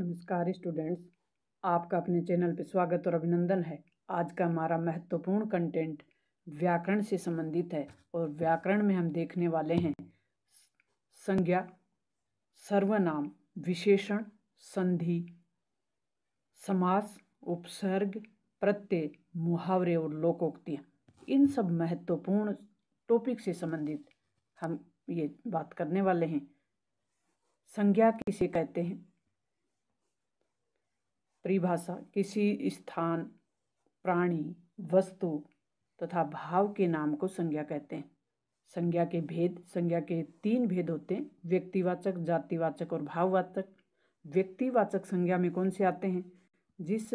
नमस्कार स्टूडेंट्स आपका अपने चैनल पर स्वागत और अभिनंदन है आज का हमारा महत्वपूर्ण कंटेंट व्याकरण से संबंधित है और व्याकरण में हम देखने वाले हैं संज्ञा सर्वनाम विशेषण संधि समास उपसर्ग प्रत्यय मुहावरे और लोकोक्तियाँ इन सब महत्वपूर्ण टॉपिक से संबंधित हम ये बात करने वाले हैं संज्ञा किसे कहते हैं परिभाषा किसी स्थान प्राणी वस्तु तथा भाव के नाम को संज्ञा कहते हैं संज्ञा के भेद संज्ञा के तीन भेद होते हैं व्यक्तिवाचक जातिवाचक और भाववाचक व्यक्तिवाचक संज्ञा में कौन से आते हैं जिस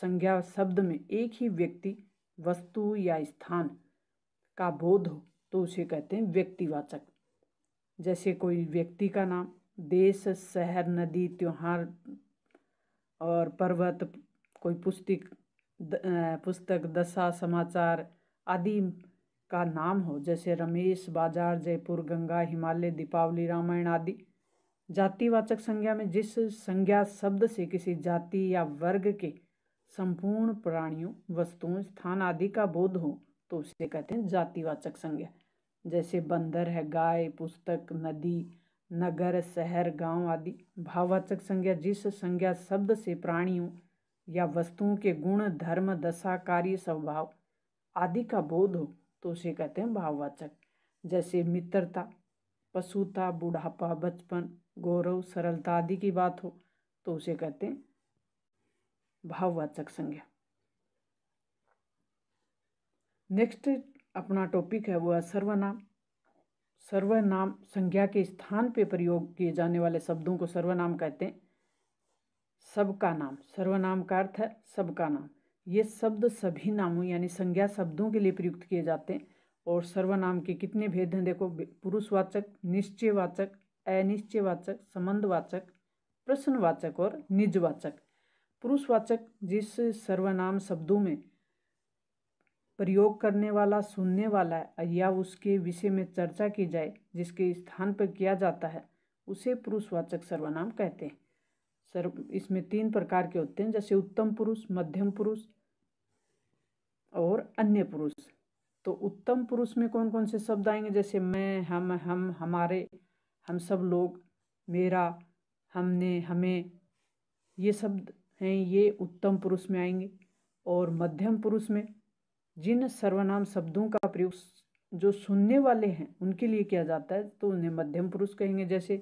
संज्ञा शब्द में एक ही व्यक्ति वस्तु या स्थान का बोध हो तो उसे कहते हैं व्यक्तिवाचक जैसे कोई व्यक्ति का नाम देश शहर नदी त्यौहार और पर्वत कोई पुस्तिक पुस्तक दशा समाचार आदि का नाम हो जैसे रमेश बाजार जयपुर गंगा हिमालय दीपावली रामायण आदि जातिवाचक संज्ञा में जिस संज्ञा शब्द से किसी जाति या वर्ग के संपूर्ण प्राणियों वस्तुओं स्थान आदि का बोध हो तो उसे कहते हैं जातिवाचक संज्ञा जैसे बंदर है गाय पुस्तक नदी नगर शहर गांव आदि भाववाचक संज्ञा जिस संज्ञा शब्द से प्राणियों या वस्तुओं के गुण धर्म दशा कार्य स्वभाव आदि का बोध हो तो उसे कहते हैं भाववाचक जैसे मित्रता पशुता बुढ़ापा बचपन गौरव सरलता आदि की बात हो तो उसे कहते हैं भाववाचक संज्ञा नेक्स्ट अपना टॉपिक है वो है सर्वनाम सर्वनाम संज्ञा के स्थान पे प्रयोग किए जाने वाले शब्दों को सर्वनाम कहते हैं सबका नाम सर्वनाम का अर्थ है सबका नाम ये शब्द सभी नामों यानी संज्ञा शब्दों के लिए प्रयुक्त किए जाते हैं और सर्वनाम के कितने भेद हैं देखो पुरुषवाचक निश्चयवाचक अनिश्चयवाचक संबंधवाचक प्रश्नवाचक और निजवाचक पुरुषवाचक जिस सर्वनाम शब्दों में प्रयोग करने वाला सुनने वाला या उसके विषय में चर्चा की जाए जिसके स्थान पर किया जाता है उसे पुरुषवाचक सर्वनाम कहते हैं सर्व इसमें तीन प्रकार के होते हैं जैसे उत्तम पुरुष मध्यम पुरुष और अन्य पुरुष तो उत्तम पुरुष में कौन कौन से शब्द आएंगे जैसे मैं हम हम हमारे हम सब लोग मेरा हमने हमें ये शब्द हैं ये उत्तम पुरुष में आएंगे और मध्यम पुरुष में जिन सर्वनाम शब्दों का प्रयोग जो सुनने वाले हैं उनके लिए किया जाता है तो उन्हें मध्यम पुरुष कहेंगे जैसे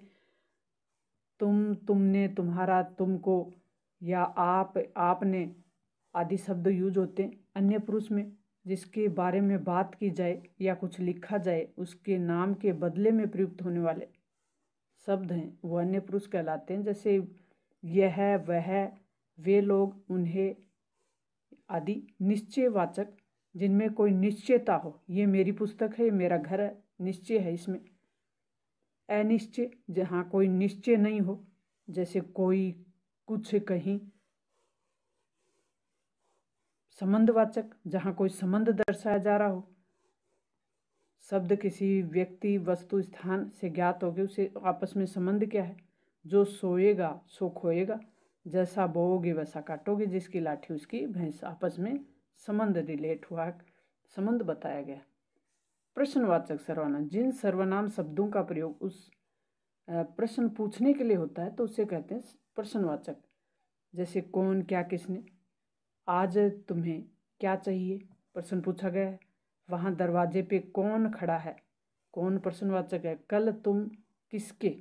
तुम तुमने तुम्हारा तुमको या आप आपने आदि शब्द यूज होते हैं अन्य पुरुष में जिसके बारे में बात की जाए या कुछ लिखा जाए उसके नाम के बदले में प्रयुक्त होने वाले शब्द हैं वो अन्य पुरुष कहलाते हैं जैसे यह वह वे लोग उन्हें आदि निश्चयवाचक जिनमें कोई निश्चयता हो ये मेरी पुस्तक है ये मेरा घर है निश्चय है इसमें अनिश्चय जहाँ कोई निश्चय नहीं हो जैसे कोई कुछ कहीं संबंधवाचक जहाँ कोई संबंध दर्शाया जा रहा हो शब्द किसी व्यक्ति वस्तु स्थान से ज्ञात होगी उसे आपस में संबंध क्या है जो सोएगा सो खोएगा जैसा बोओगे वैसा काटोगे जिसकी लाठी उसकी भैंस आपस में संबंध रिलेट हुआ संबंध बताया गया प्रश्नवाचक सर्वनाम जिन सर्वनाम शब्दों का प्रयोग उस प्रश्न पूछने के लिए होता है तो उसे कहते हैं प्रश्नवाचक जैसे कौन क्या किसने आज तुम्हें क्या चाहिए प्रश्न पूछा गया है वहाँ दरवाजे पे कौन खड़ा है कौन प्रश्नवाचक है कल तुम किसके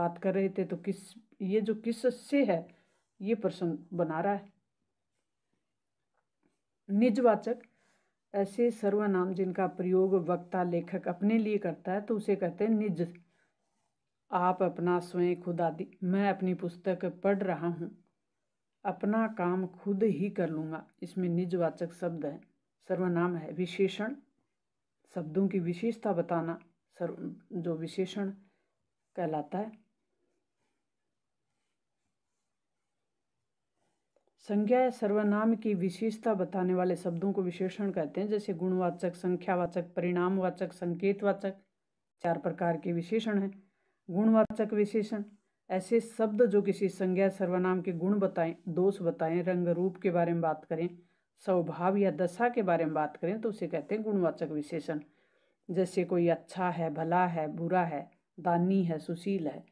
बात कर रहे थे तो किस ये जो किस से है ये प्रश्न बना रहा है निजवाचक ऐसे सर्वनाम जिनका प्रयोग वक्ता लेखक अपने लिए करता है तो उसे कहते हैं निज आप अपना स्वयं खुद आदि मैं अपनी पुस्तक पढ़ रहा हूँ अपना काम खुद ही कर लूँगा इसमें निजवाचक शब्द है सर्वनाम है विशेषण शब्दों की विशेषता बताना सर्व जो विशेषण कहलाता है संज्ञा सर्वनाम की विशेषता बताने वाले शब्दों को विशेषण कहते हैं जैसे गुणवाचक संख्यावाचक परिणामवाचक संकेतवाचक चार प्रकार के विशेषण हैं गुणवाचक विशेषण ऐसे शब्द जो किसी संज्ञा सर्वनाम के गुण बताएं दोष बताएं रंग रूप के बारे में बात करें स्वभाव या दशा के बारे में बात करें तो उसे कहते हैं गुणवाचक विशेषण जैसे कोई अच्छा है भला है बुरा है दानी है सुशील है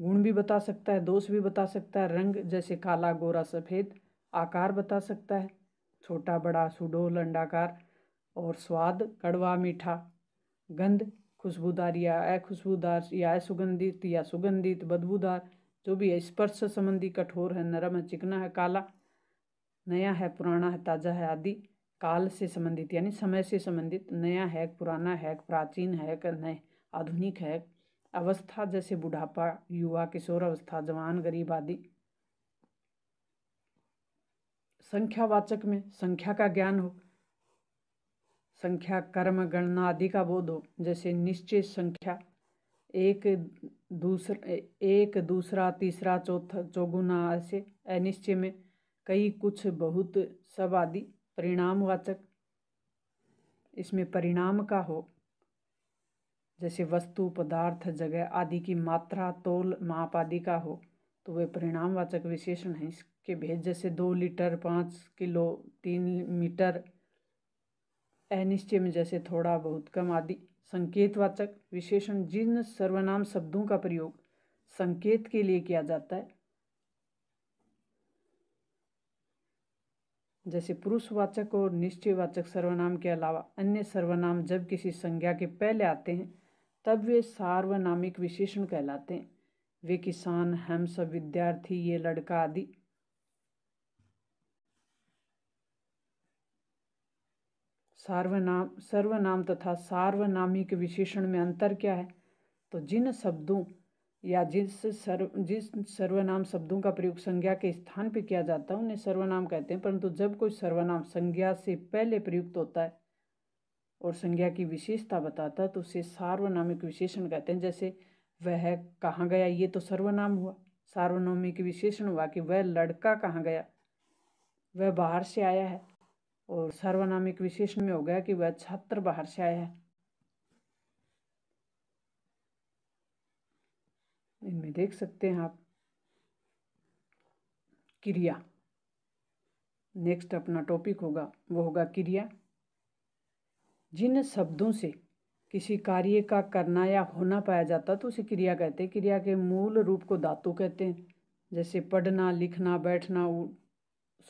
गुण भी बता सकता है दोष भी बता सकता है रंग जैसे काला गोरा सफ़ेद आकार बता सकता है छोटा बड़ा सुडोल अंडाकार और स्वाद कड़वा मीठा गंध खुशबूदार या अखुशबूदार या असुगंधित या सुगंधित बदबूदार जो भी है स्पर्श संबंधी कठोर है नरम है चिकना है काला नया है पुराना है ताज़ा है आदि काल से संबंधित यानी समय से संबंधित नया है पुराना है प्राचीन है नए आधुनिक है अवस्था जैसे बुढ़ापा युवा किशोर अवस्था जवान गरीब आदि संख्यावाचक में संख्या का ज्ञान हो संख्या कर्म गणना आदि का बोध हो जैसे निश्चय संख्या एक दूसरा एक दूसरा तीसरा चौथा चौगुना ऐसे अनिश्चय में कई कुछ बहुत सब आदि परिणामवाचक इसमें परिणाम का हो जैसे वस्तु पदार्थ जगह आदि की मात्रा तोल माप आदि का हो तो वे परिणामवाचक विशेषण हैं इसके भेद जैसे दो लीटर पाँच किलो तीन मीटर अनिश्चय में जैसे थोड़ा बहुत कम आदि संकेतवाचक विशेषण जिन सर्वनाम शब्दों का प्रयोग संकेत के लिए किया जाता है जैसे पुरुषवाचक और निश्चयवाचक सर्वनाम के अलावा अन्य सर्वनाम जब किसी संज्ञा के पहले आते हैं तब वे सार्वनामिक विशेषण कहलाते हैं वे किसान हम सब विद्यार्थी ये लड़का आदि सार्वनाम सर्वनाम तथा सार्वनामिक विशेषण में अंतर क्या है तो जिन शब्दों या जिस सर्व जिस सर्वनाम शब्दों का प्रयोग संज्ञा के स्थान पर किया जाता है उन्हें सर्वनाम कहते हैं परंतु जब कोई सर्वनाम संज्ञा से पहले प्रयुक्त होता है और संज्ञा की विशेषता बताता तो उसे सार्वनामिक विशेषण कहते हैं जैसे वह कहाँ गया ये तो सर्वनाम हुआ सार्वनामिक विशेषण हुआ कि वह लड़का कहाँ गया वह बाहर से आया है और सर्वनामिक विशेषण में हो गया कि वह छात्र बाहर से आया है इनमें देख सकते हैं आप क्रिया नेक्स्ट अपना टॉपिक होगा वो होगा क्रिया जिन शब्दों से किसी कार्य का करना या होना पाया जाता तो उसे क्रिया कहते हैं क्रिया के मूल रूप को धातु कहते हैं जैसे पढ़ना लिखना बैठना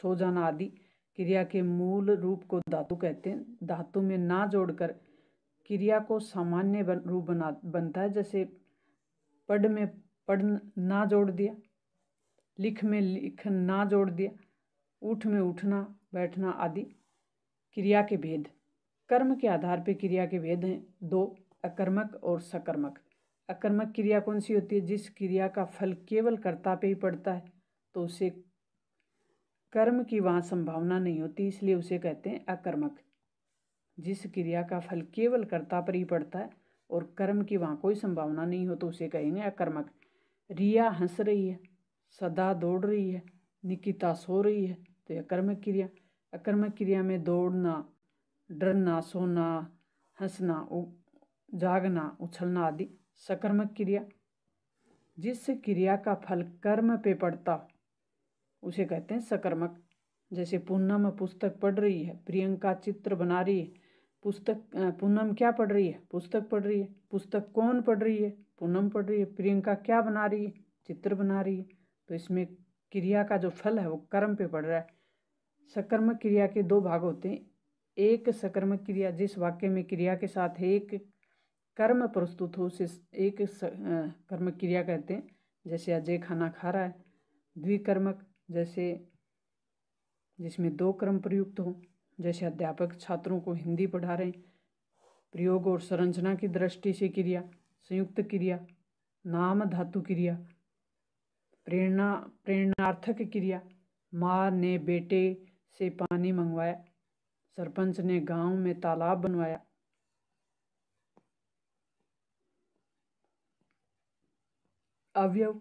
सो जाना आदि क्रिया के मूल रूप को धातु कहते हैं धातु में ना जोड़कर क्रिया को सामान्य बन, रूप बना बनता है जैसे पढ़ में पढ़ ना जोड़ दिया लिख में लिख ना जोड़ दिया उठ में उठना बैठना आदि क्रिया के भेद कर्म के आधार पर क्रिया के भेद हैं दो अकर्मक और सकर्मक अकर्मक क्रिया कौन सी होती है जिस क्रिया का फल केवल कर्ता पे ही पड़ता है तो उसे कर्म की वहाँ संभावना नहीं होती इसलिए उसे कहते हैं अकर्मक जिस क्रिया का फल केवल कर्ता पर ही पड़ता है और कर्म की वहाँ कोई संभावना नहीं हो तो उसे कहेंगे अकर्मक रिया हंस रही है सदा दौड़ रही है निकिता सो रही है तो यह कर्मक क्रिया अकर्मक क्रिया में दौड़ना डरना सोना हंसना जागना उछलना आदि सकर्मक क्रिया जिस क्रिया का फल कर्म पे पड़ता उसे कहते हैं सकर्मक जैसे पूनम पुस्तक पढ़ रही है प्रियंका चित्र बना रही है पुस्तक पूनम क्या पढ़ रही है पुस्तक पढ़ रही है पुस्तक कौन पढ़ रही है पूनम पढ़ रही है प्रियंका क्या बना रही है चित्र बना रही है तो इसमें क्रिया का जो फल है वो कर्म पे पड़ रहा है सकर्मक क्रिया के दो भाग होते हैं एक सकर्मक क्रिया जिस वाक्य में क्रिया के साथ एक कर्म प्रस्तुत हो उसे एक कर्म क्रिया कहते हैं जैसे अजय खाना खा रहा है द्विकर्मक जैसे जिसमें दो कर्म प्रयुक्त हो जैसे अध्यापक छात्रों को हिंदी पढ़ा रहे हैं प्रयोग और संरचना की दृष्टि से क्रिया संयुक्त क्रिया नाम धातु क्रिया प्रेरणा प्रेरणार्थक क्रिया माँ ने बेटे से पानी मंगवाया सरपंच ने गांव में तालाब बनवाया अवयव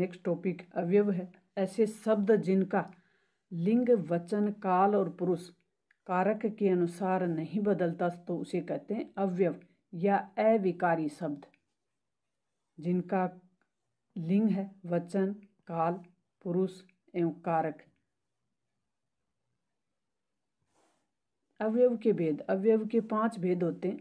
नेक्स्ट टॉपिक अवयव है ऐसे शब्द जिनका लिंग वचन काल और पुरुष कारक के अनुसार नहीं बदलता तो उसे कहते हैं अवयव या अविकारी शब्द जिनका लिंग है वचन काल पुरुष एवं कारक अवयव के भेद अवयव के पांच भेद होते हैं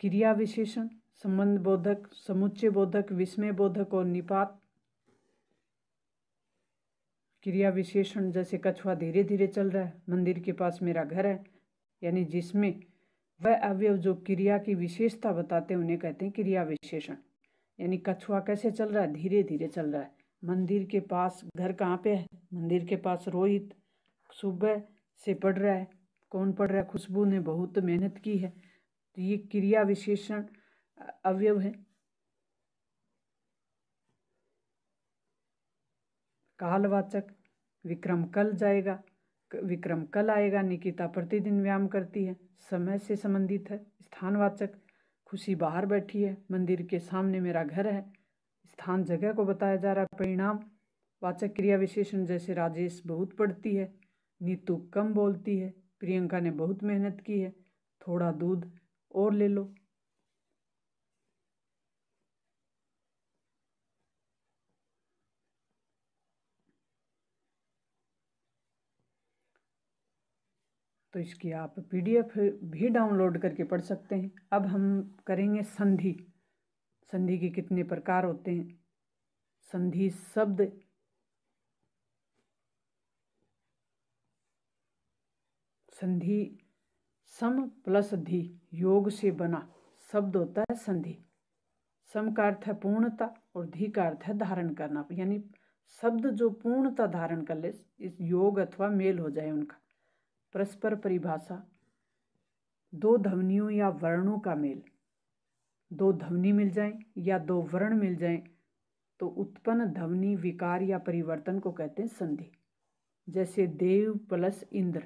क्रिया विशेषण संबंध बोधक समुच्चय बोधक विस्मय बोधक और निपात क्रिया विशेषण जैसे कछुआ धीरे धीरे चल रहा है मंदिर के पास मेरा घर है यानी जिसमें वह अवयव जो क्रिया की विशेषता बताते हैं उन्हें कहते हैं क्रिया विशेषण यानी कछुआ कैसे चल रहा है धीरे धीरे चल रहा है मंदिर के पास घर कहाँ पे है मंदिर के पास रोहित सुबह से पढ़ रहा है कौन पढ़ रहा है खुशबू ने बहुत मेहनत की है तो ये क्रिया विशेषण अवयव है कालवाचक विक्रम कल जाएगा विक्रम कल आएगा निकिता प्रतिदिन व्यायाम करती है समय से संबंधित है स्थानवाचक खुशी बाहर बैठी है मंदिर के सामने मेरा घर है स्थान जगह को बताया जा रहा है परिणाम वाचक क्रिया विशेषण जैसे राजेश बहुत पढ़ती है नीतू कम बोलती है प्रियंका ने बहुत मेहनत की है थोड़ा दूध और ले लो तो इसकी आप पीडीएफ भी डाउनलोड करके पढ़ सकते हैं अब हम करेंगे संधि संधि के कितने प्रकार होते हैं संधि शब्द संधि सम प्लस धि योग से बना शब्द होता है संधि सम का अर्थ है पूर्णता और धि का अर्थ है धारण करना यानी शब्द जो पूर्णता धारण कर ले इस योग अथवा मेल हो जाए उनका परस्पर परिभाषा दो ध्वनियों या वर्णों का मेल दो ध्वनि मिल जाएं या दो वर्ण मिल जाएं तो उत्पन्न ध्वनि विकार या परिवर्तन को कहते हैं संधि जैसे देव प्लस इंद्र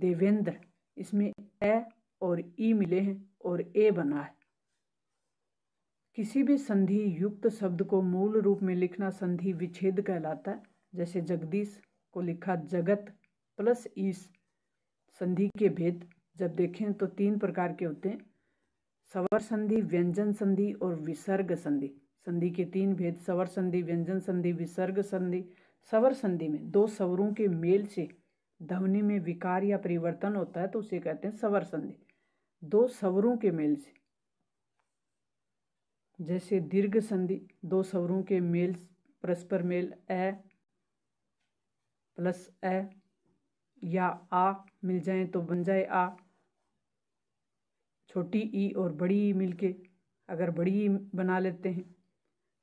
देवेंद्र इसमें ए और ई मिले हैं और ए बना है किसी भी संधि युक्त शब्द को मूल रूप में लिखना संधि विच्छेद कहलाता है जैसे जगदीश को लिखा जगत प्लस ईस संधि के भेद जब देखें तो तीन प्रकार के होते हैं सवर संधि व्यंजन संधि और विसर्ग संधि संधि के तीन भेद सवर संधि व्यंजन संधि विसर्ग संधि सवर संधि में दो सवरों के मेल से ध्वनि में विकार या परिवर्तन होता है तो उसे कहते हैं सवर संधि दो सवरों के मेल से जैसे दीर्घ संधि दो सवरों के मेल परस्पर मेल ए प्लस ए या आ मिल जाए तो बन जाए आ छोटी ई और बड़ी ई मिल अगर बड़ी ई बना लेते हैं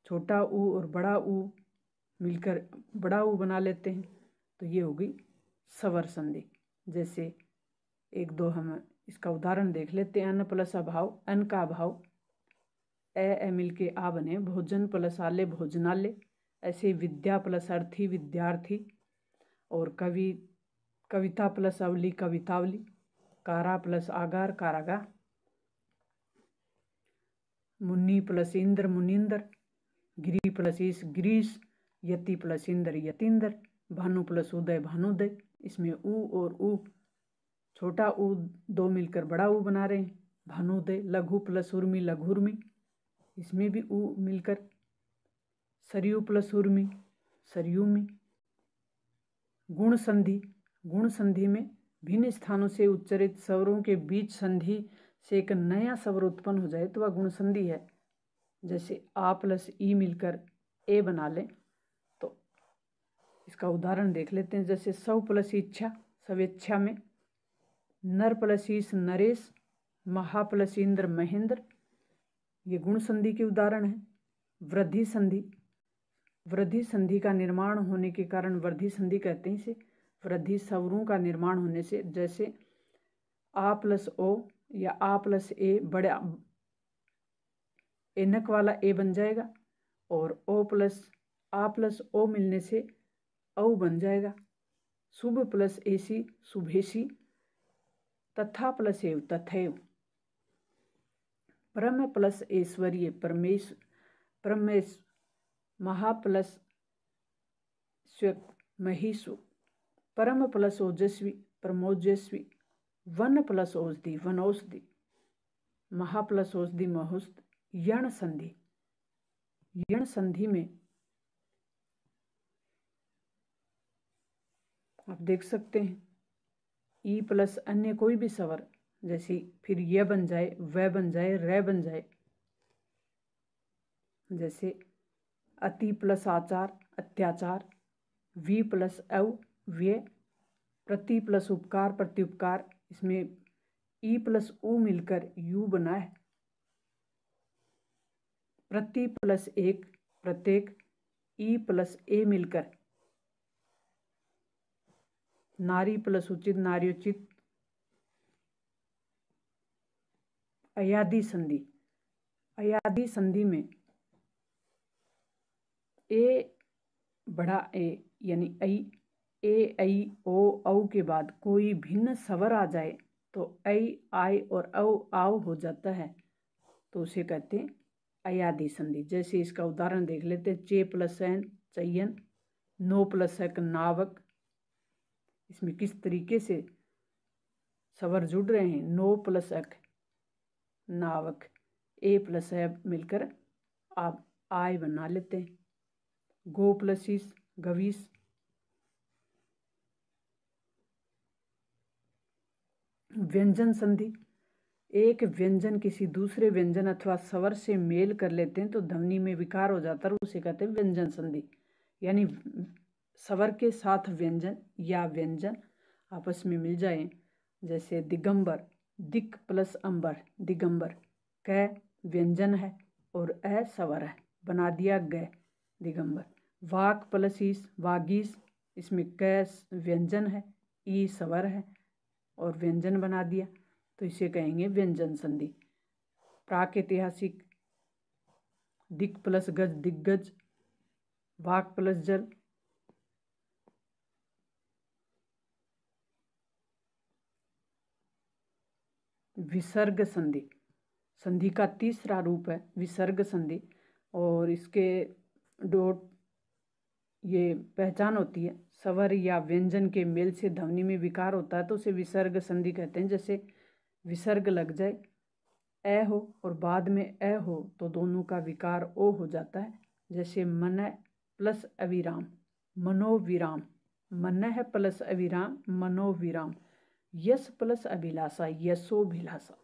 छोटा ऊ और बड़ा ऊ मिलकर बड़ा ऊ बना लेते हैं तो ये हो गई सवर संधि जैसे एक दो हम इसका उदाहरण देख लेते हैं अन्न प्लस अभाव अन्न का अभाव ए ए मिल के आ बने भोजन प्लस आले भोजनालय ऐसे विद्या प्लस अर्थी विद्यार्थी और कवि कविता प्लस अवली कवितावली कारा प्लस आगार कारागा मुन्नी प्लस इंद्र मुनिंदर गिरी प्लस ईस ग्रीस यति प्लस इंद्र यतिंदर भानु प्लस उदय भानुदय इसमें ऊ और उ छोटा ऊ दो मिलकर बड़ा ऊ बना रहे हैं भानुदय लघु प्लस उर्मी लघुर्मी इसमें भी ऊ मिलकर सरयू प्लस उर्मी सरयूमी गुण संधि गुण संधि में भिन्न स्थानों से उच्चरित स्वरों के बीच संधि से एक नया स्वर उत्पन्न हो जाए तो वह गुणसंधि है जैसे आ प्लस ई मिलकर ए बना लें तो इसका उदाहरण देख लेते हैं जैसे सव प्लस इच्छा सवेच्छा में नर प्लस ईस नरेश महा प्लस इंद्र महेंद्र ये गुण संधि के उदाहरण हैं वृद्धि संधि वृद्धि संधि का निर्माण होने के कारण वृद्धि संधि कहते हैं इसे वृद्धि स्वरों का निर्माण होने से जैसे आ प्लस ओ या आ प्लस ए बड़ा एनक वाला ए बन जाएगा और ओ प्लस आ प्लस ओ मिलने से औ बन जाएगा शुभ प्लस एसी शुभेशी तथा प्लस एव तथेव परम प्लस ऐश्वर्य परमेश परमेश महा प्लस स्व महिस्व परम प्लस ओजस्वी परमोजस्वी वन प्लस औषधि वनौषधि महा प्लस औषधि महुस्त यण संधि यण संधि में आप देख सकते हैं ई प्लस अन्य कोई भी सवर जैसे फिर ये बन जाए वह बन जाए रह बन जाए जैसे अति प्लस आचार अत्याचार वी प्लस अव व्य प्रति प्लस उपकार प्रत्युपकार इसमें e प्लस ओ मिलकर यू बना है प्रति प्लस एक प्रत्येक ई प्लस ए मिलकर नारी प्लस उचित नारी उचित अयादि संधि अयादि संधि में ए बड़ा ए यानी आई ए ऐ ओ औ के बाद कोई भिन्न सवर आ जाए तो ऐ आय और औ आव हो जाता है तो उसे कहते हैं अयादि संधि जैसे इसका उदाहरण देख लेते हैं चे प्लस एन चयन नो प्लस एक नावक इसमें किस तरीके से सवर जुड़ रहे हैं नो प्लस एक नावक ए प्लस ए मिलकर आप आय बना लेते हैं गो प्लस इस गविश व्यंजन संधि एक व्यंजन किसी दूसरे व्यंजन अथवा स्वर से मेल कर लेते हैं तो ध्वनि में विकार हो जाता है उसे कहते हैं व्यंजन संधि यानी स्वर के साथ व्यंजन या व्यंजन आपस में मिल जाए जैसे दिगंबर दिक प्लस अंबर दिगंबर क व्यंजन है और अ स्वर है बना दिया ग दिगंबर वाक प्लस ईस वागीस इसमें क व्यंजन है ई सवर है और व्यंजन बना दिया तो इसे कहेंगे व्यंजन संधि प्राक ऐतिहासिक दिक प्लस गज दिग्गज वाक प्लस जल विसर्ग संधि संधि का तीसरा रूप है विसर्ग संधि और इसके डोट ये पहचान होती है सवर या व्यंजन के मेल से ध्वनि में विकार होता है तो उसे विसर्ग संधि कहते हैं जैसे विसर्ग लग जाए ए हो और बाद में ए हो तो दोनों का विकार ओ हो जाता है जैसे मन प्लस अविराम मनोविराम मन है प्लस अविराम मनोविराम यश प्लस अभिलाषा यशोभिलाषा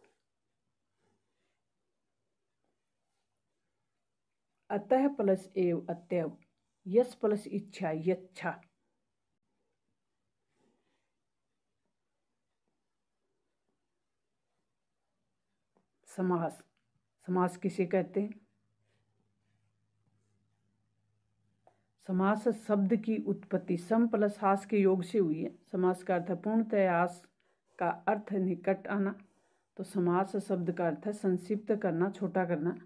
अतः प्लस एव अत्यव यश प्लस इच्छा यच्छा समास समास किसे कहते हैं समास शब्द की उत्पत्ति सम प्लस हास के योग से हुई है समास का अर्थ पूर्णतः आस का अर्थ निकट आना तो समास शब्द का अर्थ है संक्षिप्त करना छोटा करना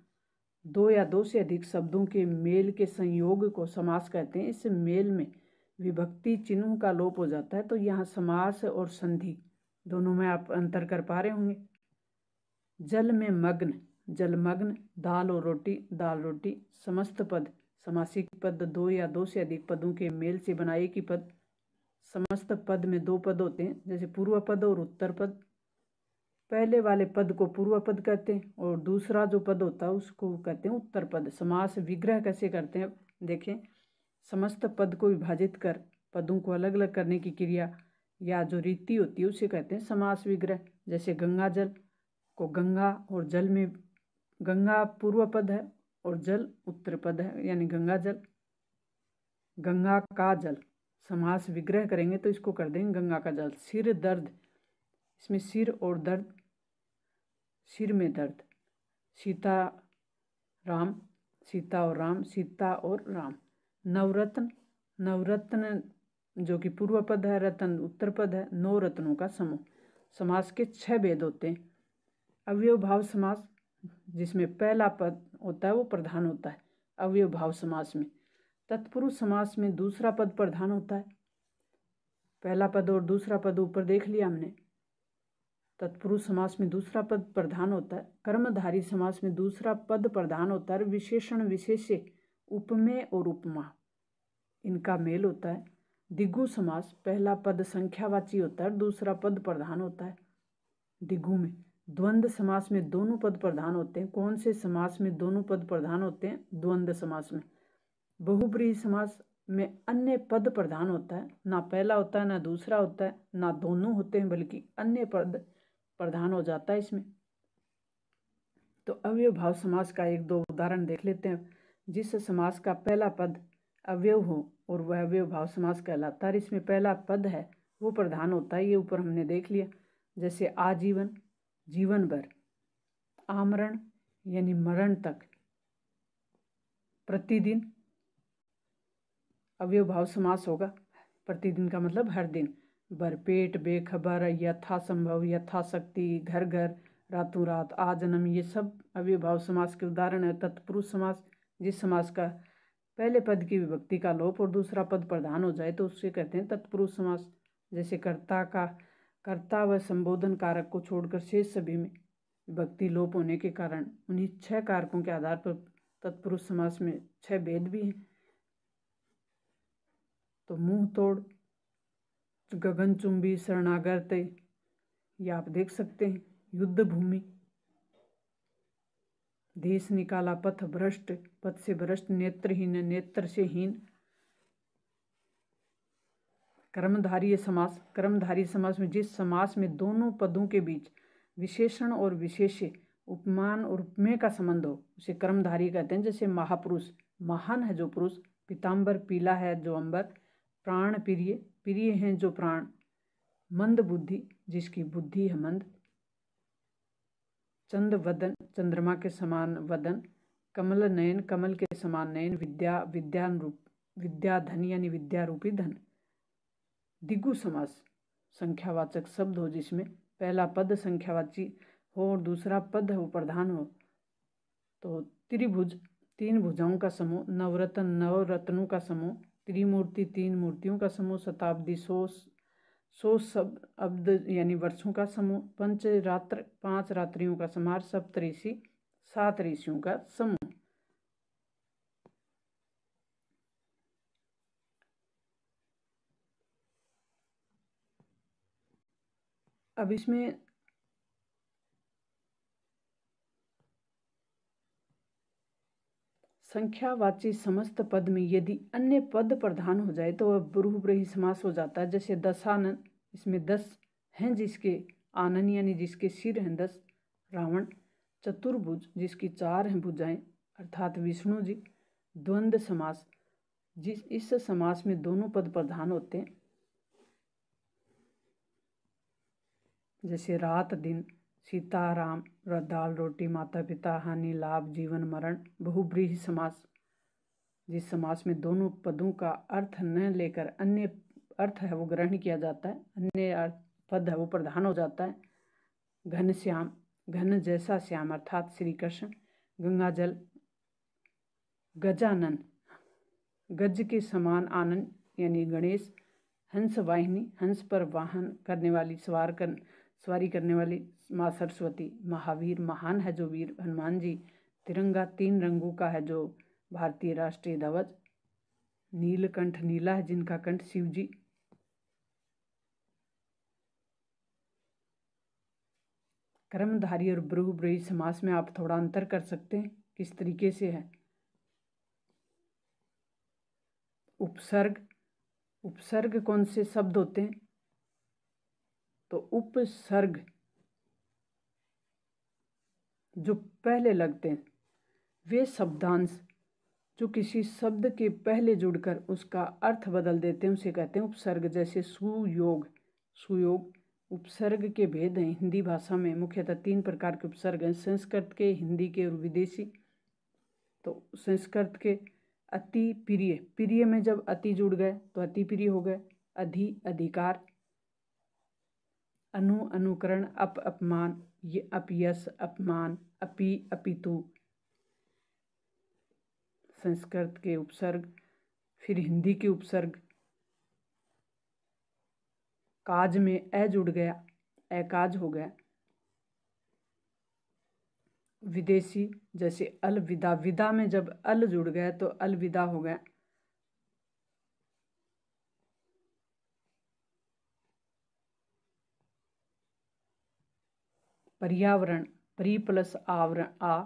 दो या दो से अधिक शब्दों के मेल के संयोग को समास कहते हैं इस मेल में विभक्ति चिन्ह का लोप हो जाता है तो यहाँ समास और संधि दोनों में आप अंतर कर पा रहे होंगे जल में मग्न जलमग्न दाल और रोटी दाल रोटी समस्त पद समासिक पद दो या दो से अधिक पदों के मेल से बनाए ही पद समस्त पद में दो पद होते हैं जैसे पूर्व पद और उत्तर पद पहले वाले पद को पूर्व पद कहते हैं और दूसरा जो पद होता है उसको कहते हैं उत्तर पद समास विग्रह कैसे करते हैं देखें समस्त पद को विभाजित कर पदों को अलग अलग करने की क्रिया या जो रीति होती है उसे कहते हैं समास विग्रह जैसे गंगा जल को गंगा और जल में गंगा पूर्व पद है और जल उत्तर पद है यानी गंगा जल गंगा का जल समास विग्रह करेंगे तो इसको कर देंगे गंगा का जल सिर दर्द इसमें सिर और दर्द सिर में दर्द सीता राम सीता और राम सीता और राम नवरत्न नवरत्न जो कि पूर्व पद है रत्न उत्तर पद है नौ रत्नों का समूह समास के छह वेद होते हैं अवयव भाव समास जिसमें पहला पद होता है वो प्रधान होता है अवयव भाव समास में तत्पुरुष समास में दूसरा पद प्रधान होता है पहला पद और दूसरा पद ऊपर देख लिया हमने तत्पुरुष समास में दूसरा पद प्रधान होता है कर्मधारी समास में दूसरा पद प्रधान होता है विशेषण विशेष्य उपमेय और उपमा इनका मेल होता है दिगु समास पहला पद संख्यावाची होता है दूसरा पद प्रधान होता है दिगु में द्वंद्व समास में दोनों पद प्रधान होते हैं कौन से समास में दोनों पद प्रधान होते हैं द्वंद्व समास में बहुप्रिय समास में अन्य पद प्रधान होता है ना पहला होता है ना दूसरा होता है ना दोनों होते हैं बल्कि अन्य पद प्रधान हो जाता है इसमें तो अवयव भाव समास का एक दो उदाहरण देख लेते हैं जिस समास का पहला पद अवयव हो और वह अवयव भाव समास कहलाता है इसमें पहला पद है वो प्रधान होता है ये ऊपर हमने देख लिया जैसे आजीवन जीवन भर आमरण यानी मरण तक प्रतिदिन अवयव भाव समास होगा प्रतिदिन का मतलब हर दिन भरपेट बेखबर यथासंभव यथाशक्ति घर घर रातों रात आजन्म ये सब अव्यभाव भाव समास के उदाहरण है तत्पुरुष समास जिस समास का पहले पद की विभक्ति का लोप और दूसरा पद प्रधान हो जाए तो उससे कहते हैं तत्पुरुष समास जैसे कर्ता का कर्ता व संबोधन कारक को छोड़कर शेष सभी में विभक्ति लोप होने के कारण उन्हीं छह कारकों के आधार पर तत्पुरुष समास में छह भेद भी हैं तो मुंह तोड़ गगनचुंबी शरणागत ये आप देख सकते हैं युद्ध भूमि देश निकाला पथ भ्रष्ट पथ से भ्रष्ट नेत्रहीन नेत्र से हीन कर्मधारी समास कर्मधारी समास में जिस समास में दोनों पदों के बीच विशेषण और विशेष्य उपमान और उपमेय का संबंध हो उसे कर्मधारी कहते हैं जैसे महापुरुष महान है जो पुरुष पीताम्बर पीला है जो अंबर प्राण प्रिय प्रिय हैं जो प्राण मंद बुद्धि जिसकी बुद्धि है मंद चंद वदन चंद्रमा के समान वदन कमल नयन कमल के समान नयन विद्या विद्यान रूप विद्या धन यानी विद्या रूपी धन दिगु समास संख्यावाचक शब्द हो जिसमें पहला पद संख्यावाची हो और दूसरा पद प्रधान हो तो त्रिभुज तीन भुजाओं का समूह नवरत्न नवरत्नों का समूह त्रिमूर्ति तीन मूर्तियों का समूह शताब्दी सो सो शब्द अब्द यानी वर्षों का समूह पंच रात्र पांच रात्रियों का समार सप्तऋषि सात ऋषियों का समूह अब इसमें संख्यावाची समस्त पद में यदि अन्य पद प्रधान हो जाए तो वह ब्रूहब्रही समास हो जाता है जैसे दशानन इसमें दस हैं जिसके आनन यानी जिसके सिर हैं दस रावण चतुर्भुज जिसकी चार हैं भुजाएं अर्थात विष्णु जी द्वंद्व समास जिस इस समास में दोनों पद प्रधान होते हैं जैसे रात दिन सीताराम व दाल रोटी माता पिता हानि लाभ जीवन मरण बहुब्रीह समास जिस समास में दोनों पदों का अर्थ न लेकर अन्य अर्थ है वो ग्रहण किया जाता है अन्य अर्थ पद है वो प्रधान हो जाता है घन श्याम घन जैसा श्याम अर्थात श्री कृष्ण गंगा जल गजानन गज के समान आनंद यानी गणेश हंस वाहिनी हंस पर वाहन करने वाली सवार कर सवारी करने वाली माँ सरस्वती महावीर महान है जो वीर हनुमान जी तिरंगा तीन रंगों का है जो भारतीय राष्ट्रीय ध्वज नीलकंठ नीला है जिनका कंठ शिव जी कर्मधारी और ब्रूब्रयी समास में आप थोड़ा अंतर कर सकते हैं किस तरीके से है उपसर्ग उपसर्ग कौन से शब्द होते हैं तो उपसर्ग जो पहले लगते हैं वे शब्दांश जो किसी शब्द के पहले जुड़कर उसका अर्थ बदल देते हैं उसे कहते हैं उपसर्ग जैसे सुयोग सुयोग उपसर्ग के भेद हैं हिंदी भाषा में मुख्यतः तीन प्रकार के उपसर्ग हैं संस्कृत के हिंदी के और विदेशी तो संस्कृत के अति प्रिय प्रिय में जब अति जुड़ गए तो अति प्रिय हो गए अधि अधिकार अनु अनुकरण अप अपमान ये अपयस अपमान अपि अपितु संस्कृत के उपसर्ग फिर हिंदी के उपसर्ग काज में ए जुड़ गया काज हो गया विदेशी जैसे अलविदा विदा में जब अल जुड़ गया तो अलविदा हो गया पर्यावरण परी प्लस आवरण आ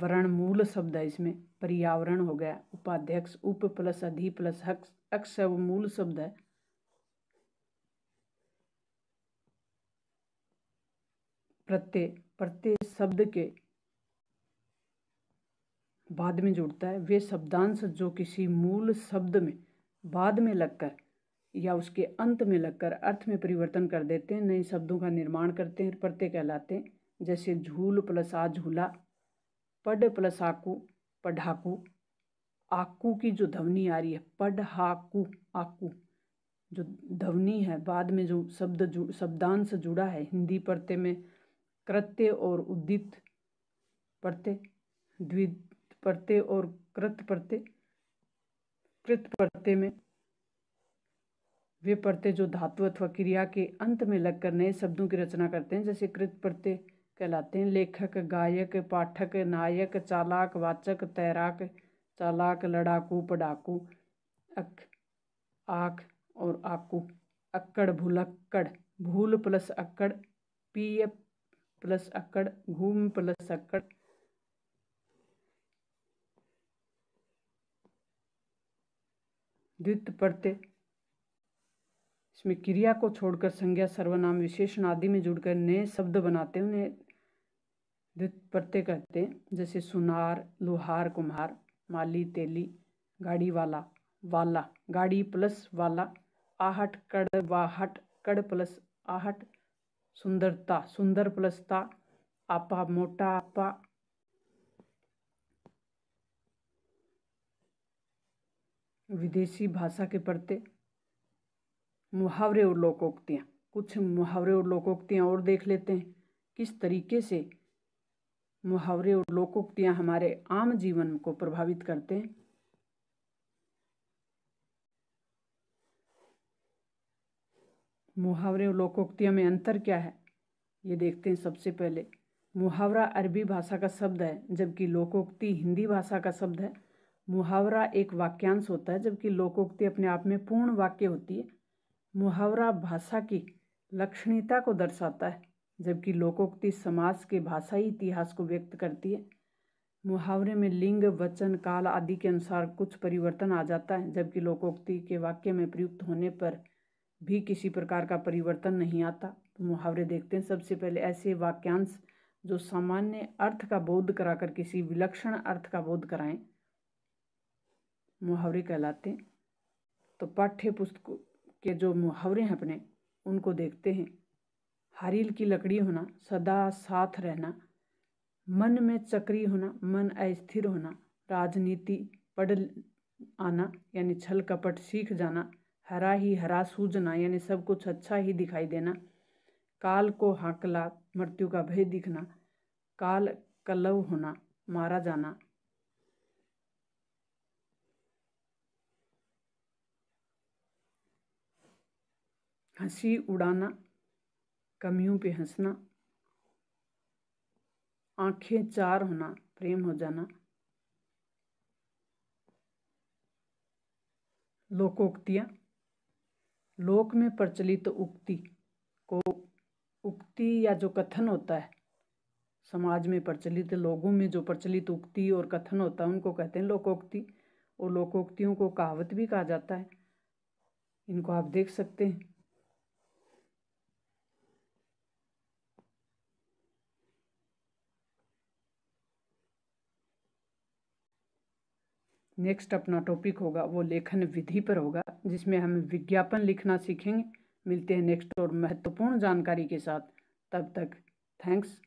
वरण मूल शब्द है इसमें पर्यावरण हो गया उपाध्यक्ष उप प्लस अधि प्लस हक्स अक्ष है वो मूल शब्द है प्रत्यय प्रत्यय शब्द के बाद में जुड़ता है वे शब्दांश जो किसी मूल शब्द में बाद में लगकर या उसके अंत में लगकर अर्थ में परिवर्तन कर देते हैं नए शब्दों का निर्माण करते हैं प्रत्यय कहलाते हैं जैसे झूल प्लस आ झूला पड प्लस आकू पढ़ाकू आकू की जो ध्वनि आ रही है पढ़ हाकू आकू जो ध्वनि है बाद में जो शब्द जु, शब्दांश जुड़ा है हिंदी प्रत्यय में कृत्य और उदित प्रत्यय द्वित प्रत्यय और कृत प्रत्यय कृत प्रत्यय में वे प्रत्यय जो धातु अथवा क्रिया के अंत में लगकर नए शब्दों की रचना करते हैं जैसे कृत प्रत्यय कहलाते हैं लेखक गायक पाठक नायक चालाक वाचक तैराक चालाक लड़ाकू पड़ाकू अक आख और आकू अक्कड़ भूलक्कड़ भूल प्लस अक्कड़ पीय प्लस अक्कड़ घूम प्लस अक्कड़ द्वित प्रत्यय इसमें क्रिया को छोड़कर संज्ञा सर्वनाम विशेषण आदि में जुड़कर नए शब्द बनाते हैं उन्हें प्रत्यय कहते हैं जैसे सुनार लोहार कुम्हार माली तेली गाड़ी वाला वाला गाड़ी प्लस वाला आहट कड़ वाहट कड़ प्लस आहट सुंदरता सुंदर प्लस ता आपा मोटा आपा विदेशी भाषा के प्रत्यय मुहावरे और लोकोक्तियाँ कुछ मुहावरे और लोकोक्तियाँ और देख लेते हैं किस तरीके से मुहावरे और लोकोक्तियाँ हमारे आम जीवन को प्रभावित करते हैं मुहावरे और लोकोक्तियाँ में अंतर क्या है ये देखते हैं सबसे पहले मुहावरा अरबी भाषा का शब्द है जबकि लोकोक्ति हिंदी भाषा का शब्द है मुहावरा एक वाक्यांश होता है जबकि लोकोक्ति अपने आप में पूर्ण वाक्य होती है मुहावरा भाषा की लक्षणीयता को दर्शाता है जबकि लोकोक्ति समाज के भाषाई इतिहास को व्यक्त करती है मुहावरे में लिंग वचन काल आदि के अनुसार कुछ परिवर्तन आ जाता है जबकि लोकोक्ति के वाक्य में प्रयुक्त होने पर भी किसी प्रकार का परिवर्तन नहीं आता तो मुहावरे देखते हैं सबसे पहले ऐसे वाक्यांश जो सामान्य अर्थ का बोध कराकर किसी विलक्षण अर्थ का बोध कराएं मुहावरे कहलाते हैं तो पाठ्य पुस्तकों के जो मुहावरे हैं अपने उनको देखते हैं हरील की लकड़ी होना सदा साथ रहना मन में चक्री होना मन अस्थिर होना राजनीति पढ़ आना यानी छल कपट सीख जाना हरा ही हरा सूझना यानी सब कुछ अच्छा ही दिखाई देना काल को हाकला मृत्यु का भय दिखना काल कलव होना मारा जाना हंसी उड़ाना कमियों पे हंसना आंखें चार होना प्रेम हो जाना लोकोक्तियाँ लोक में प्रचलित तो उक्ति को उक्ति या जो कथन होता है समाज में प्रचलित लोगों में जो प्रचलित उक्ति और कथन होता है उनको कहते हैं लोकोक्ति और लोकोक्तियों को कहावत भी कहा जाता है इनको आप देख सकते हैं नेक्स्ट अपना टॉपिक होगा वो लेखन विधि पर होगा जिसमें हम विज्ञापन लिखना सीखेंगे मिलते हैं नेक्स्ट और महत्वपूर्ण जानकारी के साथ तब तक थैंक्स